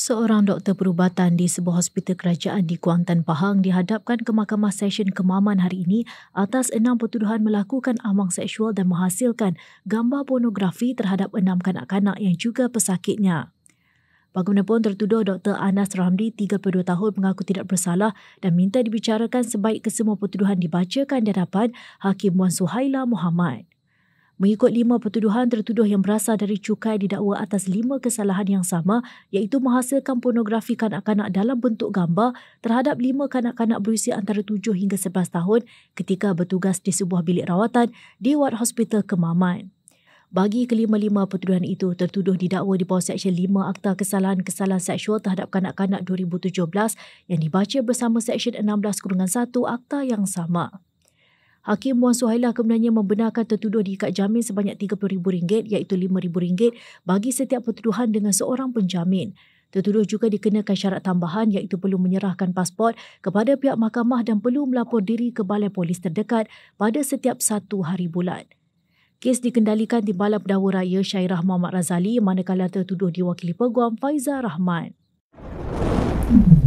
Seorang doktor perubatan di sebuah hospital kerajaan di Kuantan Pahang dihadapkan ke Mahkamah Session Kemaman hari ini atas enam pertuduhan melakukan amang seksual dan menghasilkan gambar pornografi terhadap enam kanak-kanak yang juga pesakitnya. Bagaimanapun tertuduh Dr. Anas Ramdi 32 tahun mengaku tidak bersalah dan minta dibicarakan sebaik kesemua pertuduhan dibacakan di hadapan Hakim Wan Suhaila Muhammad. Mengikut lima pertuduhan tertuduh yang berasal dari cukai didakwa atas lima kesalahan yang sama iaitu menghasilkan pornografi kanak-kanak dalam bentuk gambar terhadap lima kanak-kanak berusia antara tujuh hingga sebelas tahun ketika bertugas di sebuah bilik rawatan di Ward Hospital Kemaman. Bagi kelima-lima pertuduhan itu, tertuduh didakwa di bawah Seksyen 5 Akta Kesalahan Kesalahan Seksual Terhadap Kanak-Kanak 2017 yang dibaca bersama Seksyen 16-1 Akta yang sama. Hakim Wan Suhaila kemudiannya membenarkan tertuduh diikat jamin sebanyak RM30,000 iaitu RM5,000 bagi setiap pertuduhan dengan seorang penjamin. Tertuduh juga dikenakan syarat tambahan iaitu perlu menyerahkan pasport kepada pihak mahkamah dan perlu melapor diri ke balai polis terdekat pada setiap satu hari bulan. Kes dikendalikan di Balai Pedawa Raya Syairah Muhammad Razali manakala tertuduh diwakili peguam Faiza Rahman. hmm